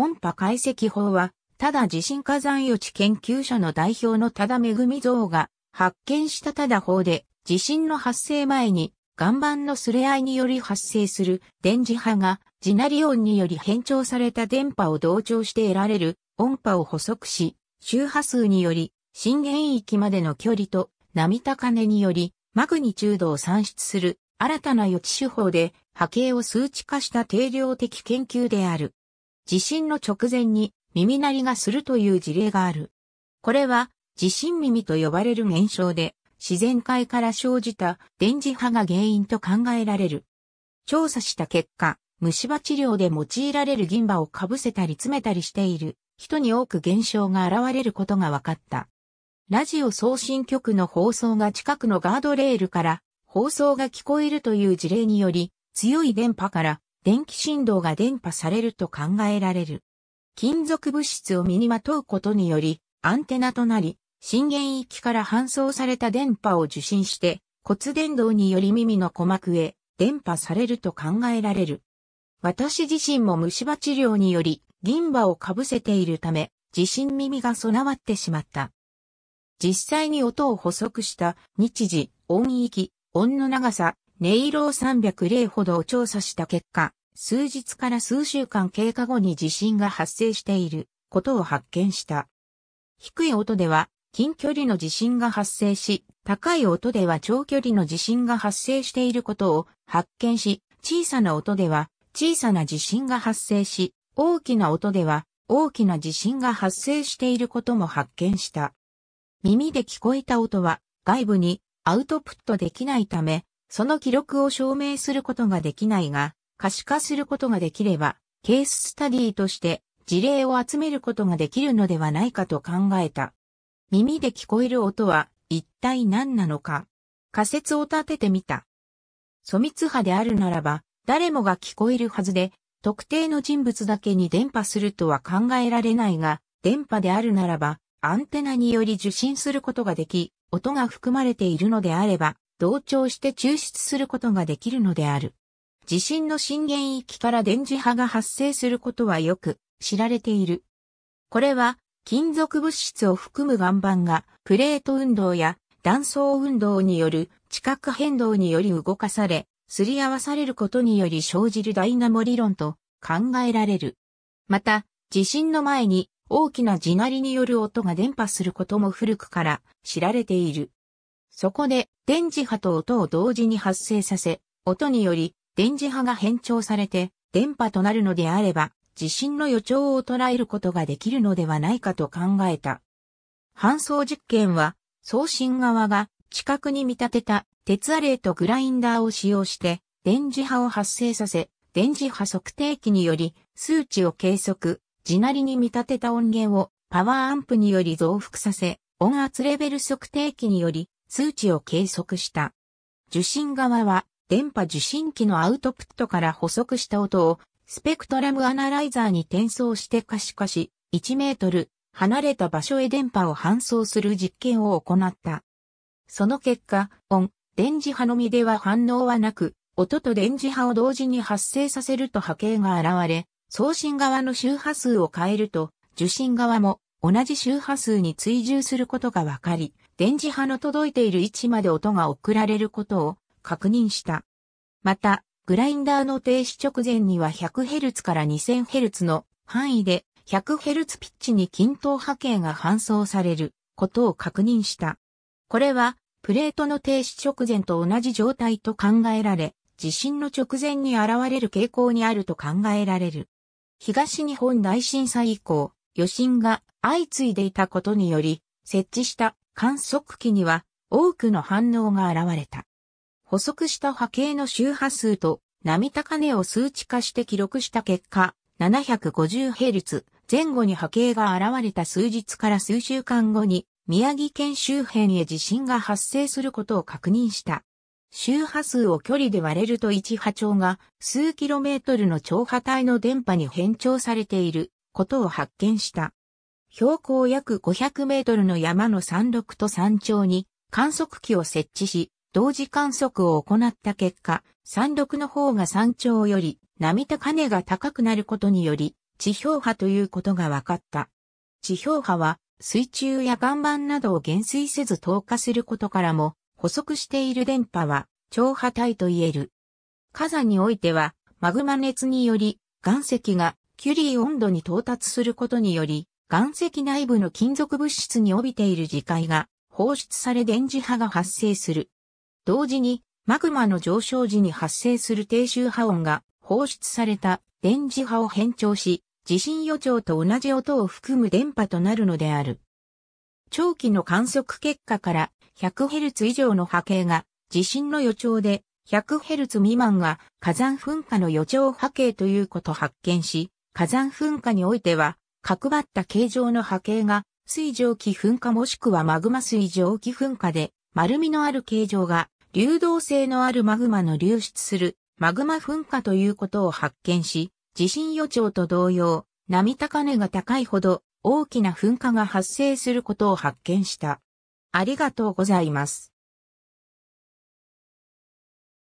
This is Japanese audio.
音波解析法は、ただ地震火山予知研究者の代表のただ恵像が発見したただ法で、地震の発生前に岩盤のすれ合いにより発生する電磁波がジナリオンにより変調された電波を同調して得られる音波を補足し、周波数により震源域までの距離と波高値によりマグニチュードを算出する新たな予知手法で波形を数値化した定量的研究である。地震の直前に耳鳴りがするという事例がある。これは地震耳と呼ばれる現象で、自然界から生じた電磁波が原因と考えられる。調査した結果、虫歯治療で用いられる銀歯をかぶせたり詰めたりしている人に多く現象が現れることが分かった。ラジオ送信局の放送が近くのガードレールから放送が聞こえるという事例により強い電波から電気振動が伝播されると考えられる。金属物質を身にまとうことにより、アンテナとなり、震源域から搬送された電波を受信して、骨伝導により耳の鼓膜へ伝播されると考えられる。私自身も虫歯治療により銀歯をかぶせているため、地震耳が備わってしまった。実際に音を補足した日時、音域、音の長さ、音色を300例ほどを調査した結果、数日から数週間経過後に地震が発生していることを発見した。低い音では近距離の地震が発生し、高い音では長距離の地震が発生していることを発見し、小さな音では小さな地震が発生し、大きな音では大きな地震が発生していることも発見した。耳で聞こえた音は外部にアウトプットできないため、その記録を証明することができないが、可視化することができれば、ケーススタディとして事例を集めることができるのではないかと考えた。耳で聞こえる音は一体何なのか仮説を立ててみた。粗密波であるならば、誰もが聞こえるはずで、特定の人物だけに伝播するとは考えられないが、電波であるならば、アンテナにより受信することができ、音が含まれているのであれば、同調して抽出することができるのである。地震の震源域から電磁波が発生することはよく知られている。これは金属物質を含む岩盤がプレート運動や断層運動による地殻変動により動かされ、すり合わされることにより生じるダイナモ理論と考えられる。また、地震の前に大きな地鳴りによる音が伝播することも古くから知られている。そこで電磁波と音を同時に発生させ、音により電磁波が変調されて電波となるのであれば、地震の予兆を捉えることができるのではないかと考えた。搬送実験は、送信側が近くに見立てた鉄アレイとグラインダーを使用して電磁波を発生させ、電磁波測定器により数値を計測、地鳴りに見立てた音源をパワーアンプにより増幅させ、音圧レベル測定器により数値を計測した。受信側は電波受信機のアウトプットから補足した音を、スペクトラムアナライザーに転送して可視化し、1メートル離れた場所へ電波を搬送する実験を行った。その結果、音、電磁波のみでは反応はなく、音と電磁波を同時に発生させると波形が現れ、送信側の周波数を変えると、受信側も同じ周波数に追従することがわかり、電磁波の届いている位置まで音が送られることを確認した。また、グラインダーの停止直前には 100Hz から 2000Hz の範囲で 100Hz ピッチに均等波形が搬送されることを確認した。これはプレートの停止直前と同じ状態と考えられ、地震の直前に現れる傾向にあると考えられる。東日本大震災以降、余震が相次いでいたことにより、設置した観測機には多くの反応が現れた。補足した波形の周波数と波高値を数値化して記録した結果、750Hz 前後に波形が現れた数日から数週間後に宮城県周辺へ地震が発生することを確認した。周波数を距離で割れると1波長が数キロメートルの超波帯の電波に変調されていることを発見した。標高約500メートルの山の山麓と山頂に観測器を設置し、同時観測を行った結果、山麓の方が山頂より波高値が高くなることにより、地表波ということが分かった。地表波は水中や岩盤などを減衰せず透過することからも、補足している電波は超波体と言える。火山においては、マグマ熱により岩石がキュリー温度に到達することにより、岩石内部の金属物質に帯びている磁界が放出され電磁波が発生する。同時に、マグマの上昇時に発生する低周波音が放出された電磁波を変調し、地震予兆と同じ音を含む電波となるのである。長期の観測結果から 100Hz 以上の波形が地震の予兆で 100Hz 未満が火山噴火の予兆波形ということ発見し、火山噴火においては角張った形状の波形が水蒸気噴火もしくはマグマ水蒸気噴火で丸みのある形状が流動性のあるマグマの流出するマグマ噴火ということを発見し、地震予兆と同様、波高値が高いほど大きな噴火が発生することを発見した。ありがとうございます。